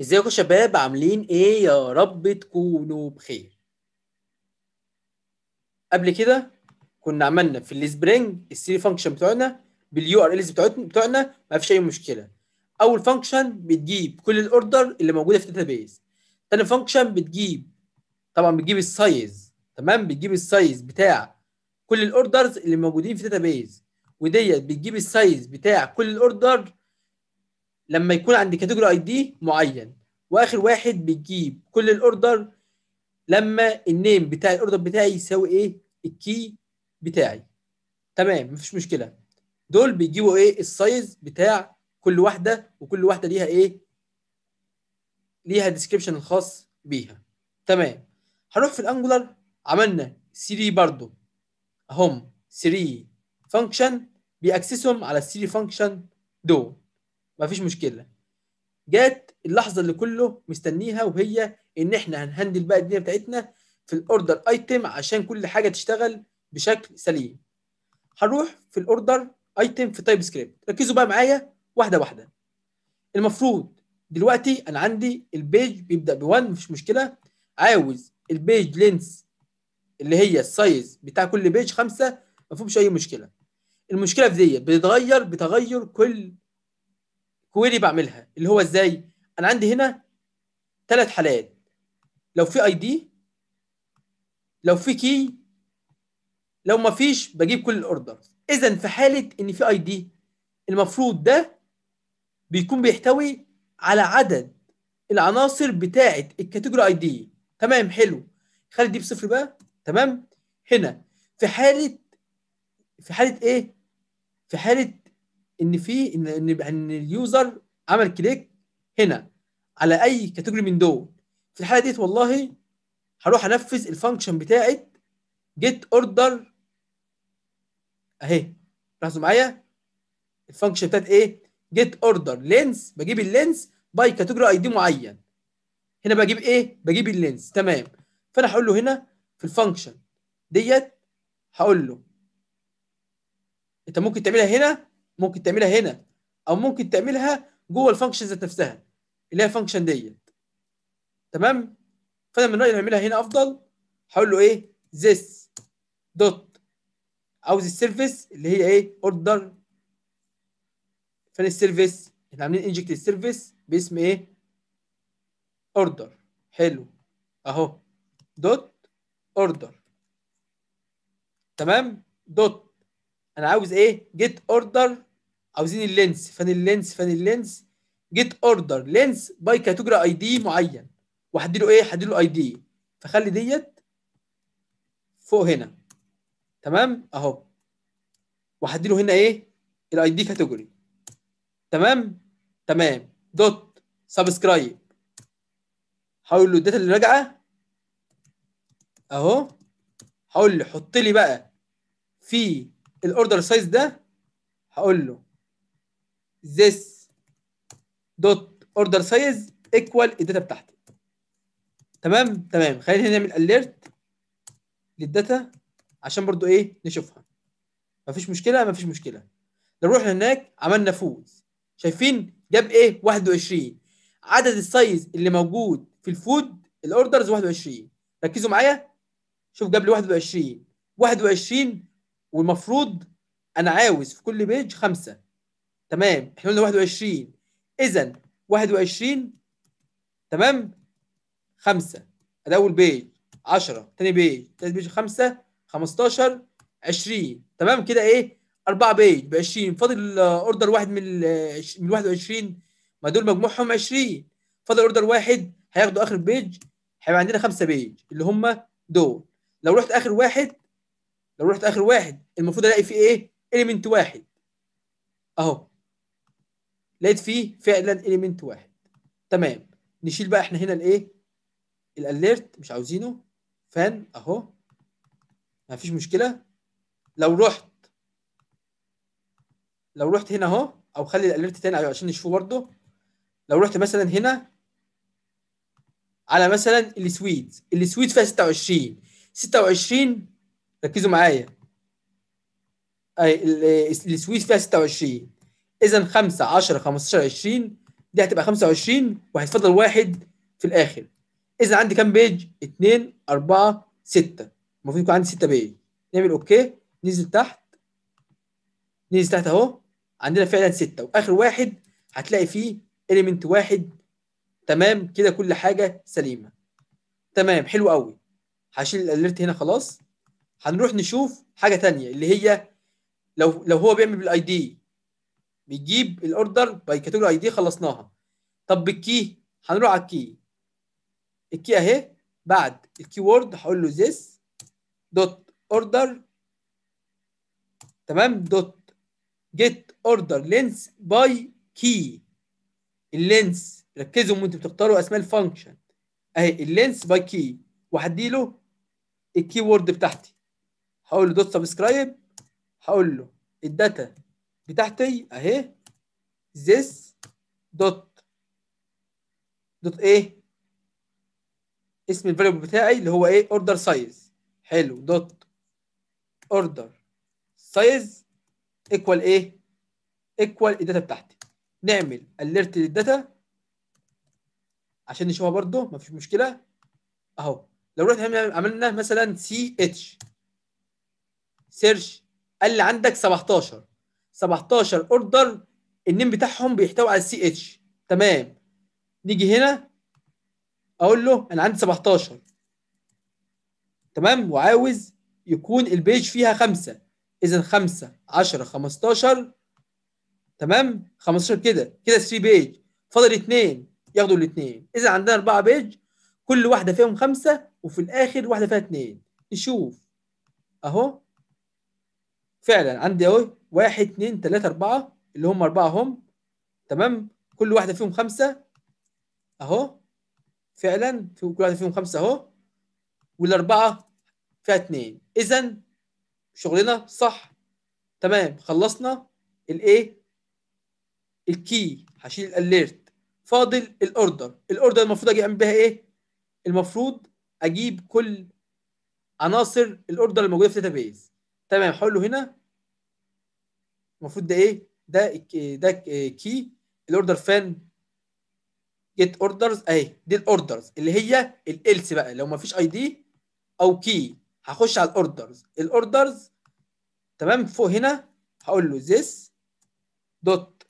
ازيكم يا شباب عاملين ايه يا رب تكونوا بخير قبل كده كنا عملنا في السبرينج السيري فانكشن بتوعنا باليو ار الز بتوعنا ما فيش اي مشكله اول فانكشن بتجيب كل الاوردر اللي موجوده في الداتابيس تاني فانكشن بتجيب طبعا بتجيب السايز تمام بتجيب السايز بتاع كل الاوردرز اللي موجودين في الداتابيس وديت بتجيب السايز بتاع كل الاوردر لما يكون عند كاتيجوري اي دي معين واخر واحد بيجيب كل الاوردر لما النيم بتاع الاوردر بتاعي يساوي ايه الكي بتاعي تمام مفيش مشكله دول بيجيبوا ايه السايز بتاع كل واحده وكل واحده ليها ايه ليها ديسكريبشن الخاص بيها تمام هنروح في الانجولار عملنا 3 برضو هم 3 فانكشن بيأكسسهم على 3 فانكشن دول مفيش مشكله جت اللحظه اللي كله مستنيها وهي ان احنا هنهندل بقى الدنيا بتاعتنا في الاوردر ايتم عشان كل حاجه تشتغل بشكل سليم هنروح في الاوردر ايتم في تايب سكريبت ركزوا بقى معايا واحده واحده المفروض دلوقتي انا عندي البيج بيبدا ب1 مفيش مشكله عاوز البيج لينس اللي هي السايز بتاع كل بيج 5 ما فيهوش اي مشكله المشكله في دي بتتغير بتغير كل كويري بعملها اللي هو ازاي انا عندي هنا ثلاث حالات لو في اي دي لو في كي لو ما فيش بجيب كل الاوردر اذا في حاله ان في اي دي المفروض ده بيكون بيحتوي على عدد العناصر بتاعه الكاتيجوري اي دي تمام حلو خلي دي بصفر بقى تمام هنا في حاله في حاله ايه في حاله ان في ان ان, إن اليوزر عمل كليك هنا على اي كاتيجوري من دول في الحاله ديت والله هروح انفذ الفانكشن بتاعت جيت اوردر اهي لاحظوا معايا الفانكشن بتاعت ايه جيت اوردر لينس بجيب اللينس باي كاتيجوري اي دي معين هنا بجيب ايه بجيب اللينس تمام فانا هقول له هنا في الفانكشن ديت هقول له انت ممكن تعملها هنا ممكن تعملها هنا او ممكن تعملها جوه الفانكشن ذات نفسها اللي هي الفانكشن ديت تمام فانا من رايي نعملها هنا افضل هقول له ايه this دوت عاوز السيرفيس اللي هي ايه اوردر فين السيرفيس احنا عاملين انجكت السيرفيس باسم ايه اوردر حلو اهو دوت اوردر تمام دوت انا عاوز ايه جيت اوردر عاوزين اللينس فين اللينس فين اللينس جيت اوردر لينس باي كاتيجوري اي دي معين وهديله ايه هديله اي دي فخلي ديت فوق هنا تمام اهو وهديله هنا ايه الاي دي كاتيجوري تمام تمام دوت سبسكرايب هقول له الداتا اللي راجعه اهو هقول له حط لي بقى في الاوردر سايز ده هقول له this dot order size equal الداتا بتاعتي تمام تمام خلينا هنا نعمل alert للداتا عشان برضو ايه نشوفها مفيش مشكله مفيش مشكله نروح هناك عملنا فوز شايفين جاب ايه 21 عدد السايز اللي موجود في الفود الاوردرز 21 ركزوا معايا شوف جاب لي 21 21 والمفروض انا عاوز في كل بيج خمسه تمام احنا قلنا 21 اذا 21 تمام 5 ده اول بيج 10 ثاني بيج ثالث بيج 5 15 20 تمام كده ايه 4 بيج ب 20 فاضل اوردر واحد من من 21 ما دول مجموعهم 20 فاضل اوردر واحد هياخدوا اخر بيج هيبقى عندنا 5 بيج اللي هم دول لو رحت اخر واحد لو رحت اخر واحد المفروض الاقي فيه ايه؟ اليمنت واحد اهو لقيت فيه فعلا اليمنت واحد تمام نشيل بقى احنا هنا الايه الاليرت مش عاوزينه فان اهو ما فيش مشكله لو رحت لو رحت هنا اهو او خلي الاليرت تاني عشان نشوفه برده لو رحت مثلا هنا على مثلا السويد السويد فيها 26 26 ركزوا معايا اي السويد فيها 26 اذا 5 10 15 20 دي هتبقى 25 وهيتفضل واحد في الاخر اذا عندي كام بيج 2 4 6 المفروض يكون عندي 6 بيج نعمل اوكي ننزل تحت ننزل تحت اهو عندنا فعلا 6 واخر واحد هتلاقي فيه اليمنت واحد تمام كده كل حاجه سليمه تمام حلو قوي هشيل الاليرت هنا خلاص هنروح نشوف حاجه ثانيه اللي هي لو لو هو بيعمل بالاي دي بيجيب الاوردر باي كاتيجوري اي دي خلصناها طب بالكي هنروح على الكي الكي اهي بعد الكي وورد هقول له ذس دوت اوردر تمام دوت جيت اوردر لينس باي كي اللينس ركزوا وانتوا بتختاروا اسماء الفانكشن اهي اللينس باي كي وهديله الكي وورد بتاعتي هقول له دوت سبسكرايب هقول له الداتا بتاعتي اهي this dot dot ايه اسم الفاليو بتاعي اللي هو ايه order size حلو dot order size equal ايه equal الداتا بتاعتي نعمل alert للداتا عشان نشوفها ما مفيش مشكله اهو لو رحت عملنا مثلا سي اتش سيرش قال لي عندك 17 17 اوردر النيم بتاعهم بيحتوي على السي اتش تمام نيجي هنا اقول له انا عندي 17 تمام وعاوز يكون البيج فيها خمسة اذا خمسه 10 15 تمام 15 كده كده 3 بيج فاضل اثنين ياخدوا الاثنين اذا عندنا اربعة بيج كل واحده فيهم خمسة وفي الاخر واحده فيها اثنين نشوف اهو فعلا عندي اهو 1 2 3 4 اللي هم اربعه هم تمام كل واحده فيهم خمسه اهو فعلا في كل واحده فيهم خمسه اهو والاربعه فيها اثنين اذا شغلنا صح تمام خلصنا الايه الكي هشيل الاليرت فاضل الاوردر الاوردر المفروض اجي اعمل بيها ايه المفروض اجيب كل عناصر الاوردر الموجوده في الداتابيز تمام هقول له هنا المفروض ده ايه ده ده كي الاوردر فان جيت اوردرز اهي دي الاوردرز اللي هي الالس بقى لو ما فيش اي دي او كي هخش على الاوردرز الاوردرز تمام فوق هنا هقول له this دوت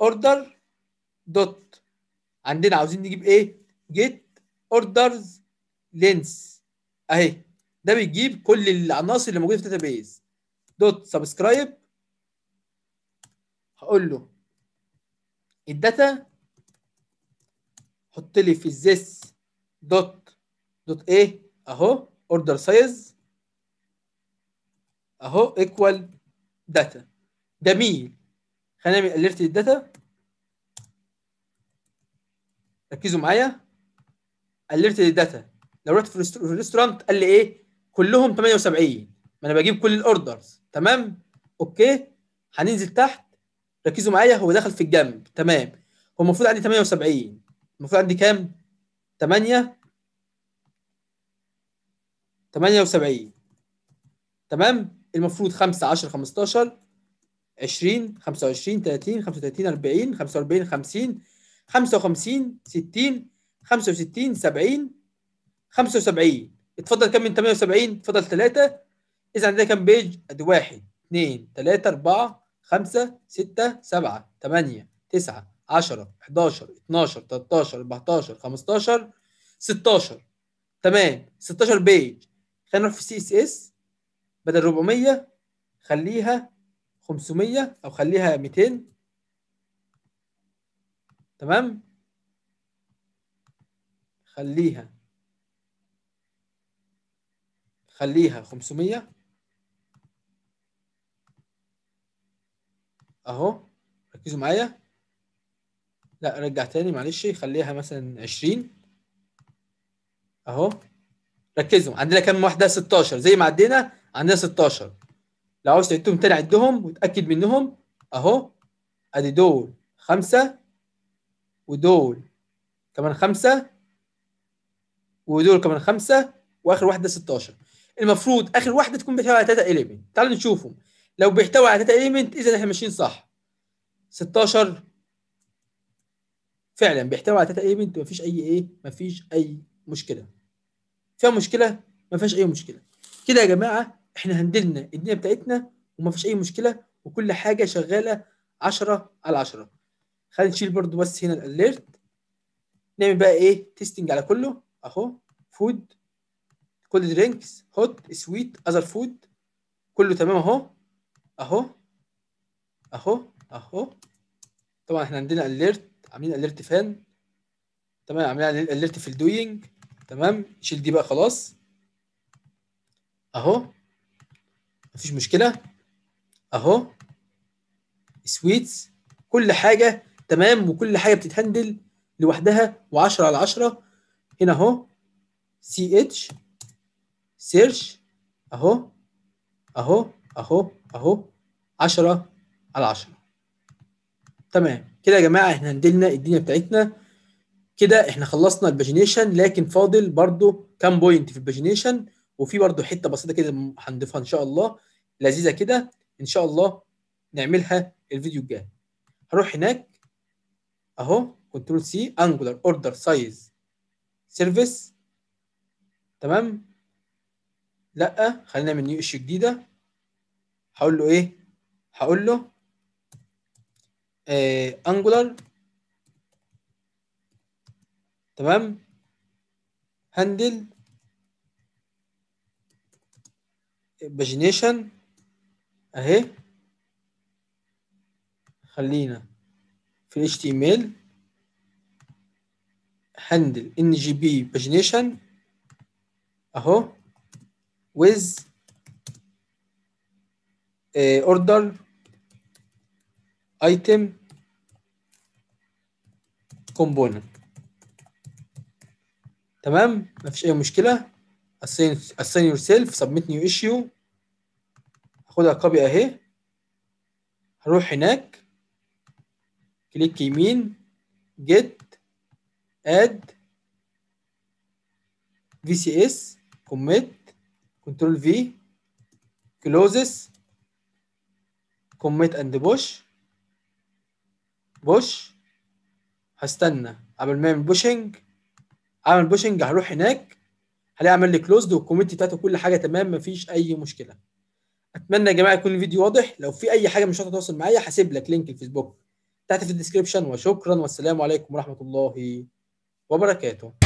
اوردر دوت عندنا عاوزين نجيب ايه جيت اوردرز لينس اهي ده بيجيب كل العناصر اللي موجوده في الداتا بيز دوت سبسكرايب هقول له الداتا حط لي في الزيس دوت دوت ايه اهو اوردر سايز اهو ايكوال داتا جميل خلينا نعمل اليرت للداتا ركزوا معايا اليرت للداتا لو رحت في الريستورانت قال لي ايه كلهم 78 ما انا بجيب كل الاوردرز تمام اوكي هننزل تحت ركزوا معايا هو دخل في الجنب تمام هو المفروض عندي 78 المفروض عندي كام 8 78 تمام المفروض 5 10 15 20 25 30 35 40 45 50 55 60 65 70 75 اتفضل كم من 78 اتفضل 3 اذا عندنا كام بيج ادي 1 2 3 4 5 6 7 8 9 10 11 12 13 14 15 16 تمام 16 بيج خلينا نروح في سي اس اس بدل 400 خليها 500 او خليها 200 تمام خليها خليها 500 اهو ركزوا معايا لا رجع تاني معلش خليها مثلا 20 اهو ركزوا عندنا كام واحده 16 زي ما عدينا عندنا 16 لو عاوز تعدهم تاني عدهم وتاكد منهم اهو ادي دول خمسة ودول كمان خمسة ودول كمان خمسة واخر واحده 16 المفروض اخر واحده تكون بتحتوي على تاتا اليمنت تعالوا نشوفهم لو بيحتوي على تاتا اليمنت اذا احنا ماشيين صح 16 فعلا بيحتوي على تاتا اليمنت مفيش اي ايه مفيش اي مشكله فيها مشكله مفيش اي مشكله كده يا جماعه احنا هندلنا الدنيا بتاعتنا ومفيش اي مشكله وكل حاجه شغاله 10 على 10 خلينا نشيل برضو بس هنا الاليرت نعمل بقى ايه تيستنج على كله اهو فود كولد درينكس هوت سويت اذر فود كله تمام اهو اهو اهو اهو طبعا احنا عندنا اليرت عاملين اليرت فان تمام عاملين اليرت في الدوينج تمام شيل دي بقى خلاص اهو مفيش مشكله اهو سويتس كل حاجه تمام وكل حاجه بتتهندل لوحدها و10 على 10 هنا اهو سي اتش سيرش اهو اهو اهو اهو 10 على 10 تمام كده يا جماعه احنا هندلنا الدنيا بتاعتنا كده احنا خلصنا الباجينيشن لكن فاضل برضو كام بوينت في الباجينيشن وفي برضو حته بسيطه كده هنضيفها ان شاء الله لذيذه كده ان شاء الله نعملها الفيديو الجاي هروح هناك اهو كنترول سي انجولار اوردر سايز سيرفيس تمام لا خلينا من نيو ايشيو جديده هقول له ايه هقول له آه انجولار تمام هاندل باجينيشن اهي خلينا في ال HTML هاندل NGB باجينيشن اهو with uh, order item component تمام مفيش اي مشكله assign assign yourself submit new issue هاخدها كوبي اهي هروح هناك كليك يمين get add vcs commit كنترول في كلوزس كوميت اند بوش بوش هستنى قبل ما اعمل بوشنج اعمل بوشنج هروح هناك هلاقي عمل لي كلوزد والكوميت بتاعته كل حاجه تمام مفيش اي مشكله اتمنى يا جماعه يكون الفيديو واضح لو في اي حاجه مش هتقدر تتواصل معايا هسيب لك لينك الفيسبوك تحت في الديسكربشن وشكرا والسلام عليكم ورحمه الله وبركاته